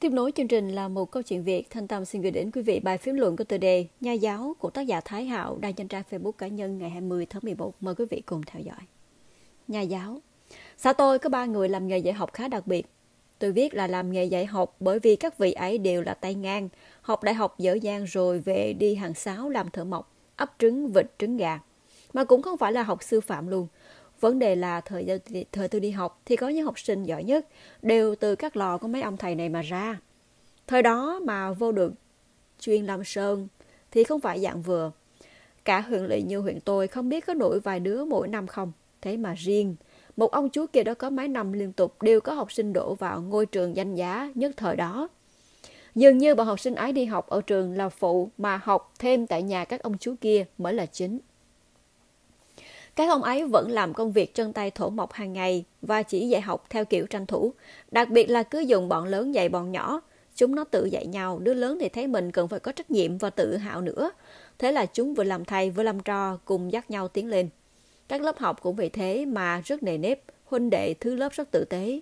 Tiếp nối chương trình là một câu chuyện Việt. Thanh Tâm xin gửi đến quý vị bài phím luận có tựa đề Nhà giáo của tác giả Thái Hạo đang trên trang Facebook cá nhân ngày 20 tháng 11. Mời quý vị cùng theo dõi. Nhà giáo Xã tôi có ba người làm nghề dạy học khá đặc biệt. Tôi viết là làm nghề dạy học bởi vì các vị ấy đều là tay ngang, học đại học dở dang rồi về đi hàng sáo làm thợ mộc, ấp trứng, vịt, trứng gà. Mà cũng không phải là học sư phạm luôn. Vấn đề là thời, thời tôi đi học thì có những học sinh giỏi nhất đều từ các lò của mấy ông thầy này mà ra. Thời đó mà vô được chuyên Lam Sơn thì không phải dạng vừa. Cả huyện lỵ như huyện tôi không biết có nổi vài đứa mỗi năm không. Thế mà riêng, một ông chú kia đó có mấy năm liên tục đều có học sinh đổ vào ngôi trường danh giá nhất thời đó. Dường như bọn học sinh ấy đi học ở trường là phụ mà học thêm tại nhà các ông chú kia mới là chính. Các ông ấy vẫn làm công việc chân tay thổ mộc hàng ngày và chỉ dạy học theo kiểu tranh thủ, đặc biệt là cứ dùng bọn lớn dạy bọn nhỏ. Chúng nó tự dạy nhau, đứa lớn thì thấy mình cần phải có trách nhiệm và tự hào nữa. Thế là chúng vừa làm thầy vừa làm trò cùng dắt nhau tiến lên. Các lớp học cũng vì thế mà rất nề nếp, huynh đệ thứ lớp rất tử tế.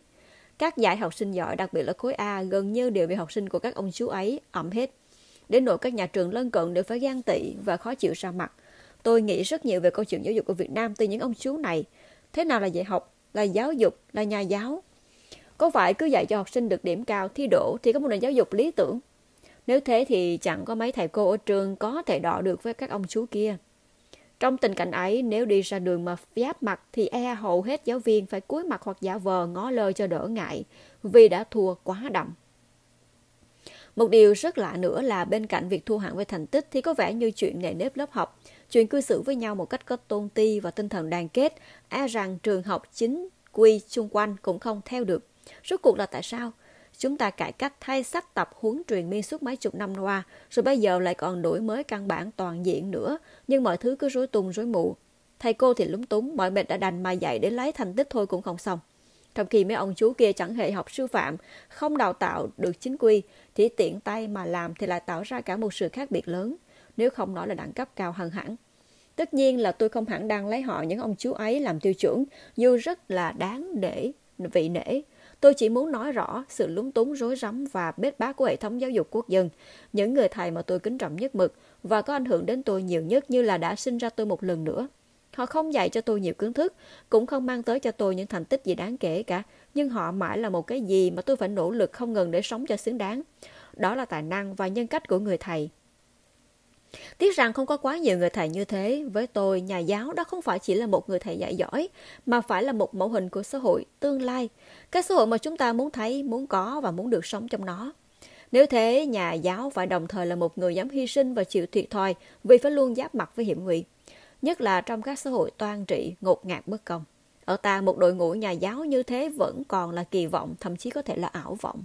Các giải học sinh giỏi, đặc biệt là khối A, gần như đều bị học sinh của các ông chú ấy ẩm hết. Đến nỗi các nhà trường lân cận đều phải gan tị và khó chịu ra mặt – Tôi nghĩ rất nhiều về câu chuyện giáo dục của Việt Nam từ những ông chú này. Thế nào là dạy học, là giáo dục, là nhà giáo? Có phải cứ dạy cho học sinh được điểm cao, thi đỗ thì có một nền giáo dục lý tưởng? Nếu thế thì chẳng có mấy thầy cô ở trường có thể đọ được với các ông chú kia. Trong tình cảnh ấy, nếu đi ra đường mà giáp mặt thì e hầu hết giáo viên phải cúi mặt hoặc giả vờ ngó lơ cho đỡ ngại vì đã thua quá đậm. Một điều rất lạ nữa là bên cạnh việc thu hạng về thành tích thì có vẻ như chuyện nề nếp lớp học, chuyện cư xử với nhau một cách có tôn ti và tinh thần đoàn kết, e rằng trường học chính quy xung quanh cũng không theo được. Rốt cuộc là tại sao? Chúng ta cải cách thay sách tập huấn truyền miên suốt mấy chục năm qua, rồi bây giờ lại còn đổi mới căn bản toàn diện nữa, nhưng mọi thứ cứ rối tung rối mù. Thầy cô thì lúng túng, mọi mệt đã đành mà dạy để lấy thành tích thôi cũng không xong trong khi mấy ông chú kia chẳng hề học sư phạm, không đào tạo được chính quy, chỉ tiện tay mà làm thì lại tạo ra cả một sự khác biệt lớn, nếu không nói là đẳng cấp cao hơn hẳn. Tất nhiên là tôi không hẳn đang lấy họ những ông chú ấy làm tiêu chuẩn, dù rất là đáng để vị nể. Tôi chỉ muốn nói rõ sự lúng túng rối rắm và bết bát của hệ thống giáo dục quốc dân. Những người thầy mà tôi kính trọng nhất mực và có ảnh hưởng đến tôi nhiều nhất như là đã sinh ra tôi một lần nữa. Họ không dạy cho tôi nhiều kiến thức, cũng không mang tới cho tôi những thành tích gì đáng kể cả, nhưng họ mãi là một cái gì mà tôi phải nỗ lực không ngừng để sống cho xứng đáng. Đó là tài năng và nhân cách của người thầy. Tiếc rằng không có quá nhiều người thầy như thế, với tôi, nhà giáo đó không phải chỉ là một người thầy dạy giỏi, mà phải là một mẫu hình của xã hội, tương lai, cái xã hội mà chúng ta muốn thấy, muốn có và muốn được sống trong nó. Nếu thế, nhà giáo phải đồng thời là một người dám hy sinh và chịu thiệt thòi vì phải luôn giáp mặt với hiểm nguy nhất là trong các xã hội toan trị ngột ngạt bất công. Ở ta một đội ngũ nhà giáo như thế vẫn còn là kỳ vọng, thậm chí có thể là ảo vọng.